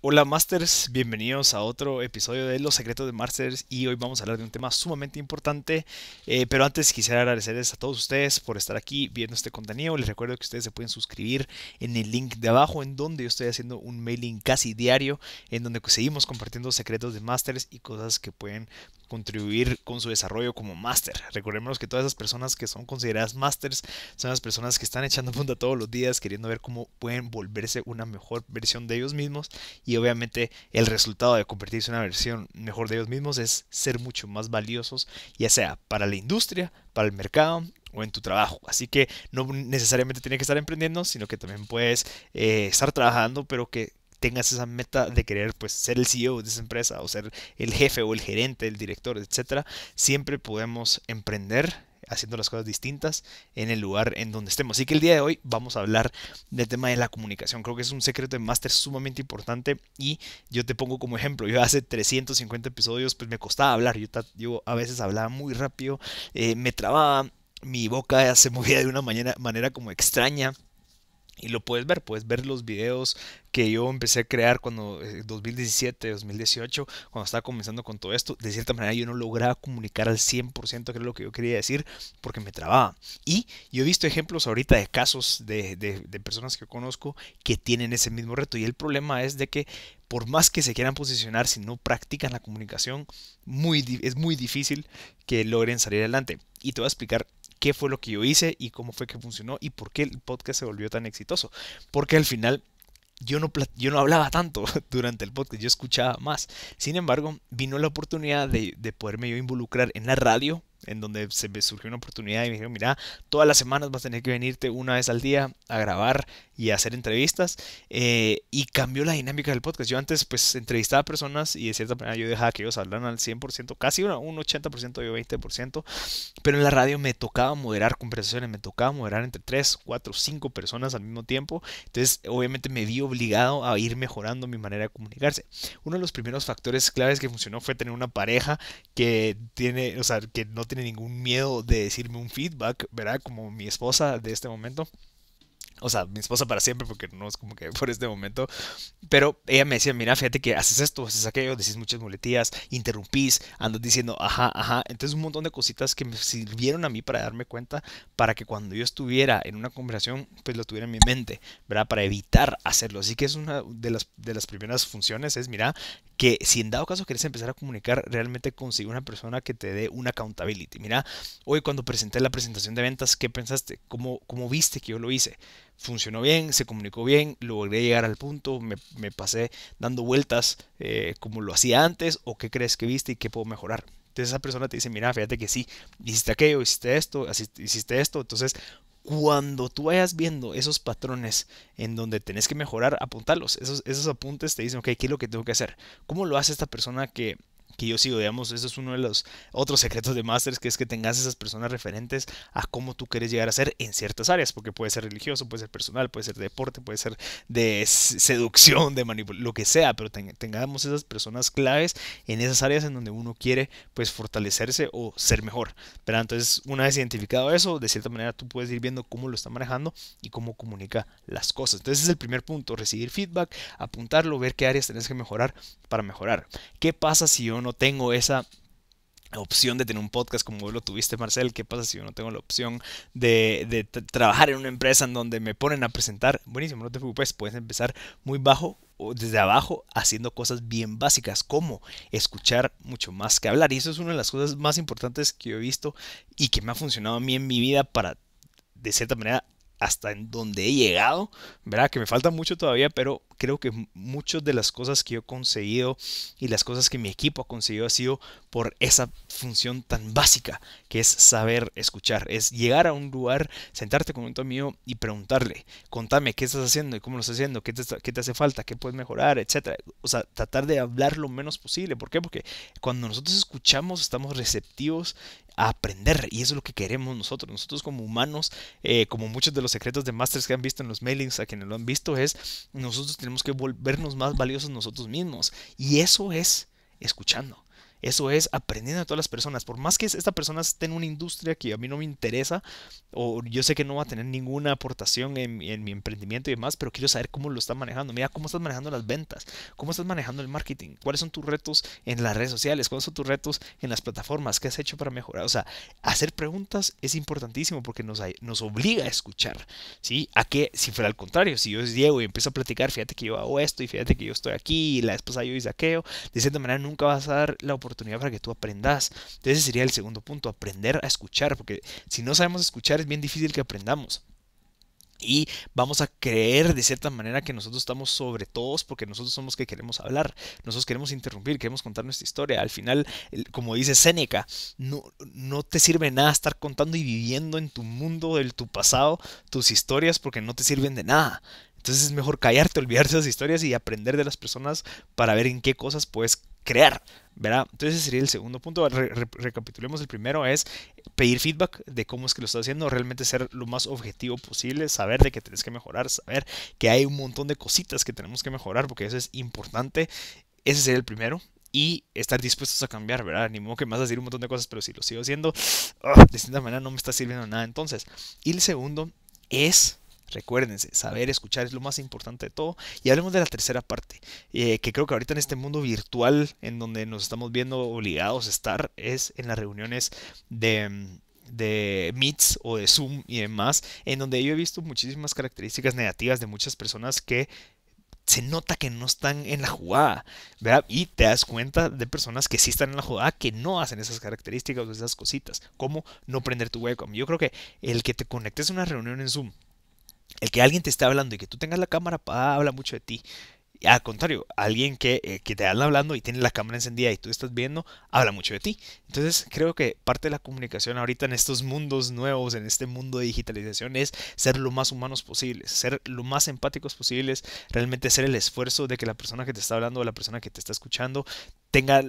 Hola Masters, bienvenidos a otro episodio de Los Secretos de Masters y hoy vamos a hablar de un tema sumamente importante, eh, pero antes quisiera agradecerles a todos ustedes por estar aquí viendo este contenido, les recuerdo que ustedes se pueden suscribir en el link de abajo en donde yo estoy haciendo un mailing casi diario en donde pues seguimos compartiendo secretos de Masters y cosas que pueden contribuir con su desarrollo como Master. Recordemos que todas esas personas que son consideradas masters son las personas que están echando punta todos los días queriendo ver cómo pueden volverse una mejor versión de ellos mismos y obviamente el resultado de convertirse en una versión mejor de ellos mismos es ser mucho más valiosos, ya sea para la industria, para el mercado o en tu trabajo. Así que no necesariamente tienes que estar emprendiendo, sino que también puedes eh, estar trabajando, pero que tengas esa meta de querer pues ser el CEO de esa empresa o ser el jefe o el gerente, el director, etcétera, siempre podemos emprender haciendo las cosas distintas en el lugar en donde estemos. Así que el día de hoy vamos a hablar del tema de la comunicación. Creo que es un secreto de máster sumamente importante y yo te pongo como ejemplo. Yo hace 350 episodios pues me costaba hablar. Yo, a veces hablaba muy rápido, eh, me trababa, mi boca se movía de una manera, manera como extraña y lo puedes ver, puedes ver los videos que yo empecé a crear cuando 2017, eh, 2018, cuando estaba comenzando con todo esto. De cierta manera yo no lograba comunicar al 100% que es lo que yo quería decir porque me trababa. Y yo he visto ejemplos ahorita de casos de, personas que conozco que tienen ese mismo reto. Y el problema es de que por más que se quieran posicionar, si no practican la comunicación, muy, es muy difícil que logren salir adelante. Y te voy a explicar qué fue lo que yo hice y cómo fue que funcionó y por qué el podcast se volvió tan exitoso. Porque al final yo no, yo no hablaba tanto durante el podcast, yo escuchaba más. Sin embargo, vino la oportunidad de, de poderme yo involucrar en la radio en donde se me surgió una oportunidad y me dijeron, mira, todas las semanas vas a tener que venirte una vez al día a grabar y a hacer entrevistas. Eh, y cambió la dinámica del podcast. Yo antes pues entrevistaba a personas y de cierta manera yo dejaba que ellos hablaran al 100%, casi un 80%, yo 20%, pero en la radio me tocaba moderar conversaciones, me tocaba moderar entre 3, 4, 5 personas al mismo tiempo. Entonces obviamente me vi obligado a ir mejorando mi manera de comunicarse. Uno de los primeros factores claves que funcionó fue tener una pareja que tiene, o sea, que no tiene ningún miedo de decirme un feedback, ¿verdad? Como mi esposa de este momento. O sea, mi esposa para siempre, porque no es como que por este momento. Pero ella me decía, mira, fíjate que haces esto, haces aquello, decís muchas muletías, interrumpís, andas diciendo, ajá, ajá. Entonces un montón de cositas que me sirvieron a mí para darme cuenta, para que cuando yo estuviera en una conversación, pues lo tuviera en mi mente, ¿verdad? Para evitar hacerlo. Así que es una de las, de las primeras funciones, es, mira, que si en dado caso quieres empezar a comunicar, realmente consigue una persona que te dé una accountability. Mira, hoy cuando presenté la presentación de ventas, ¿qué pensaste? ¿Cómo, cómo viste que yo lo hice? funcionó bien, se comunicó bien, logré llegar al punto, me, pasé dando vueltas eh, como lo hacía antes o qué crees que viste y qué puedo mejorar. Entonces esa persona te dice, mira, fíjate que sí, hiciste aquello, hiciste esto, hiciste esto. Entonces, cuando tú vayas viendo esos patrones en donde tenés que mejorar, apuntalos, Esos, esos apuntes te dicen, ok, ¿qué es lo que tengo que hacer? ¿Cómo lo hace esta persona que que yo sigo, digamos, eso es uno de los otros secretos de Masters, que es que tengas esas personas referentes a cómo tú quieres llegar a ser en ciertas áreas, porque puede ser religioso, puede ser personal, puede ser deporte, puede ser de seducción, de manipulación, lo que sea, pero tengamos esas personas claves en esas áreas en donde uno quiere pues fortalecerse o ser mejor. Pero entonces, una vez identificado eso, de cierta manera tú puedes ir viendo cómo lo está manejando y cómo comunica las cosas. Entonces, es el primer punto, recibir feedback, apuntarlo, ver qué áreas tenés que mejorar para mejorar. ¿Qué pasa si yo no no tengo esa opción de tener un podcast como lo tuviste, Marcel? ¿Qué pasa si yo no tengo la opción de, de trabajar en una empresa en donde me ponen a presentar? Buenísimo, no te preocupes, puedes empezar muy bajo o desde abajo haciendo cosas bien básicas como escuchar mucho más que hablar. Y eso es una de las cosas más importantes que yo he visto y que me ha funcionado a mí en mi vida para de cierta manera hasta en donde he llegado, ¿verdad? Que me falta mucho todavía, pero creo que muchas de las cosas que yo he conseguido y las cosas que mi equipo ha conseguido ha sido por esa función tan básica que es saber escuchar, es llegar a un lugar, sentarte con un amigo y preguntarle, contame qué estás haciendo y cómo lo estás haciendo, qué te, hace falta, qué puedes mejorar, etcétera. O sea, tratar de hablar lo menos posible. ¿Por qué? Porque cuando nosotros escuchamos estamos receptivos aprender. Y eso es lo que queremos nosotros. Nosotros como humanos, eh, como muchos de los secretos de Masters que han visto en los mailings, a quienes lo han visto, es nosotros tenemos que volvernos más valiosos nosotros mismos. Y eso es escuchando. Eso es aprendiendo de todas las personas. Por más que esta persona esté en una industria que a mí no me interesa, o yo sé que no va a tener ninguna aportación en, mi emprendimiento y demás, pero quiero saber cómo lo está manejando. Mira cómo estás manejando las ventas, cómo estás manejando el marketing, cuáles son tus retos en las redes sociales, cuáles son tus retos en las plataformas, qué has hecho para mejorar. O sea, hacer preguntas es importantísimo porque nos, obliga a escuchar. ¿sí? A que, si fuera al contrario, si yo es Diego y empiezo a platicar, fíjate que yo hago esto y fíjate que yo estoy aquí y la esposa yo hice aquello, de cierta manera nunca vas a dar la oportunidad oportunidad para que tú aprendas. Ese sería el segundo punto, aprender a escuchar, porque si no sabemos escuchar es bien difícil que aprendamos. Y vamos a creer de cierta manera que nosotros estamos sobre todos porque nosotros somos que queremos hablar, nosotros queremos interrumpir, queremos contar nuestra historia. Al final, como dice Seneca, no, no te sirve nada estar contando y viviendo en tu mundo, en tu pasado, tus historias porque no te sirven de nada. Entonces es mejor callarte, olvidarte esas historias y aprender de las personas para ver en qué cosas puedes crear. ¿verdad? Entonces ese sería el segundo punto. recapitulemos. El primero es pedir feedback de cómo es que lo estás haciendo, realmente ser lo más objetivo posible, saber de que tienes que mejorar, saber que hay un montón de cositas que tenemos que mejorar, porque eso es importante. Ese sería el primero y estar dispuestos a cambiar, ¿verdad? Ni modo que me vas a decir un montón de cosas, pero si lo sigo haciendo, ah, de cierta manera no me está sirviendo nada entonces. Y el segundo es Recuérdense, saber escuchar es lo más importante de todo. Y hablemos de la tercera parte, eh, que creo que ahorita en este mundo virtual en donde nos estamos viendo obligados a estar, es en las reuniones de de Meets o de Zoom y demás, en donde yo he visto muchísimas características negativas de muchas personas que se nota que no están en la jugada, ¿verdad? Y te das cuenta de personas que sí están en la jugada que no hacen esas características o esas cositas, como no prender tu webcam. Yo creo que el que te conectes a una reunión en Zoom el que alguien te esté hablando y que tú tengas la cámara habla mucho de ti. Al contrario, alguien que, eh, que te anda hablando y tiene la cámara encendida y tú estás viendo, habla mucho de ti. Entonces creo que parte de la comunicación ahorita en estos mundos nuevos, en este mundo de digitalización, es ser lo más humanos posibles, ser lo más empáticos posibles, realmente hacer el esfuerzo de que la persona que te está hablando o la persona que te está escuchando tenga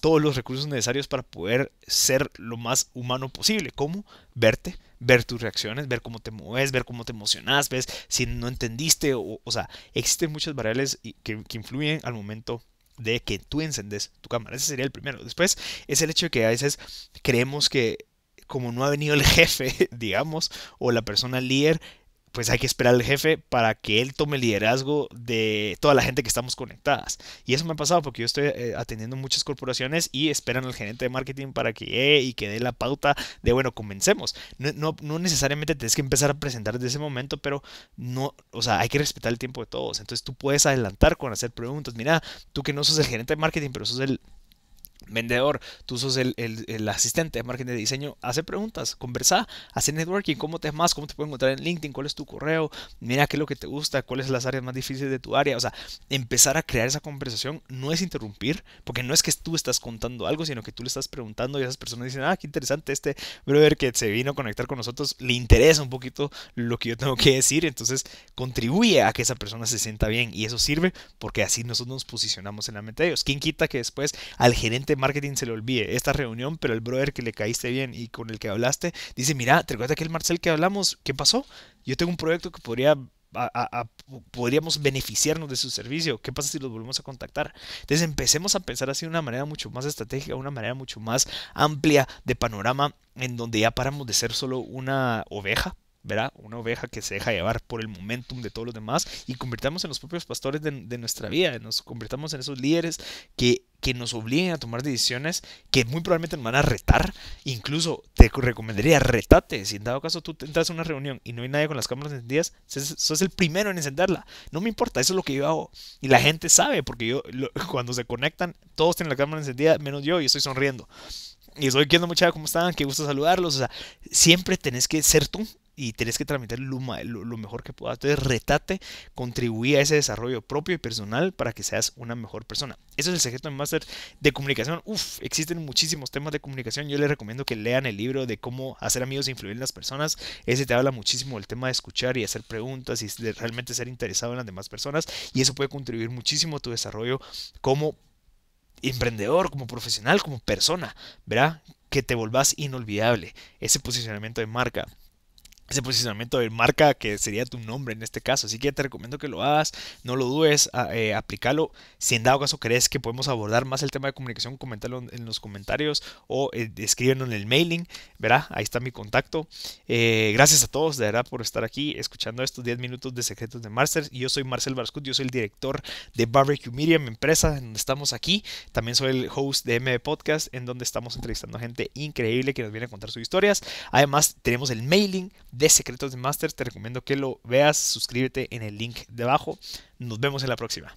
todos los recursos necesarios para poder ser lo más humano posible. ¿Cómo? Verte, ver tus reacciones, ver cómo te mueves, ver cómo te emocionas, ves si no entendiste, o, sea, existen muchas variables que, que influyen al momento de que tú encendes tu cámara. Ese sería el primero. Después es el hecho de que a veces creemos que como no ha venido el jefe, digamos, o la persona líder, pues hay que esperar al jefe para que él tome liderazgo de toda la gente que estamos conectadas. Y eso me ha pasado porque yo estoy eh, atendiendo muchas corporaciones y esperan al gerente de marketing para que eh, y que dé la pauta de, bueno, comencemos. No, no, no necesariamente tienes que empezar a presentar desde ese momento, pero no, o sea, hay que respetar el tiempo de todos. Entonces tú puedes adelantar con hacer preguntas. Mira, tú que no sos el gerente de marketing, pero sos el vendedor, tú sos el, el, asistente de margen de diseño, hace preguntas, conversa, hace networking, cómo te es más, cómo te pueden encontrar en LinkedIn, cuál es tu correo, mira qué es lo que te gusta, cuáles son las áreas más difíciles de tu área, o sea, empezar a crear esa conversación no es interrumpir, porque no es que tú estás contando algo, sino que tú le estás preguntando y esas personas dicen, ah, qué interesante este brother que se vino a conectar con nosotros, le interesa un poquito lo que yo tengo que decir, entonces contribuye a que esa persona se sienta bien y eso sirve porque así nosotros nos posicionamos en la mente de ellos. ¿Quién quita que después al gerente marketing se le olvide esta reunión, pero el brother que le caíste bien y con el que hablaste, dice, mira, ¿te recuerdas aquel Marcel que hablamos? ¿Qué pasó? Yo tengo un proyecto que podría podríamos beneficiarnos de su servicio. ¿Qué pasa si los volvemos a contactar? Entonces empecemos a pensar así de una manera mucho más estratégica, una manera mucho más amplia de panorama en donde ya paramos de ser solo una oveja verá Una oveja que se deja llevar por el momentum de todos los demás y convirtamos en los propios pastores de, nuestra vida, nos convirtamos en esos líderes que, que, nos obliguen a tomar decisiones que muy probablemente nos van a retar, incluso te recomendaría retate, si en dado caso tú entras a una reunión y no hay nadie con las cámaras encendidas, sos el primero en encenderla, no me importa, eso es lo que yo hago y la gente sabe, porque yo cuando se conectan, todos tienen la cámara encendida, menos yo y estoy sonriendo. Y estoy viendo muchachos, ¿cómo están? que gusto saludarlos. O sea, siempre tenés que ser tú y tienes que tramitar lo, mejor que puedas. Entonces, retate, contribuye a ese desarrollo propio y personal para que seas una mejor persona. Eso es el secreto de máster de comunicación. Uf, existen muchísimos temas de comunicación. Yo les recomiendo que lean el libro de cómo hacer amigos e influir en las personas. Ese te habla muchísimo del tema de escuchar y hacer preguntas y de realmente ser interesado en las demás personas. Y eso puede contribuir muchísimo a tu desarrollo como emprendedor, como profesional, como persona, ¿verdad? Que te volvás inolvidable. Ese posicionamiento de marca ese posicionamiento de marca que sería tu nombre en este caso. Así que te recomiendo que lo hagas, no lo dudes, a, eh, Si en dado caso crees que podemos abordar más el tema de comunicación, coméntalo en, los comentarios o eh, en el mailing, verá, ahí está mi contacto. Eh, gracias a todos, de verdad, por estar aquí escuchando estos 10 minutos de Secretos de Masters. Y yo soy Marcel Varscut, yo soy el director de Barbecue Media, mi empresa, en donde estamos aquí. También soy el host de MB Podcast, en donde estamos entrevistando a gente increíble que nos viene a contar sus historias. Además, tenemos el mailing de Secretos de Masters. Te recomiendo que lo veas. Suscríbete en el link debajo. Nos vemos en la próxima.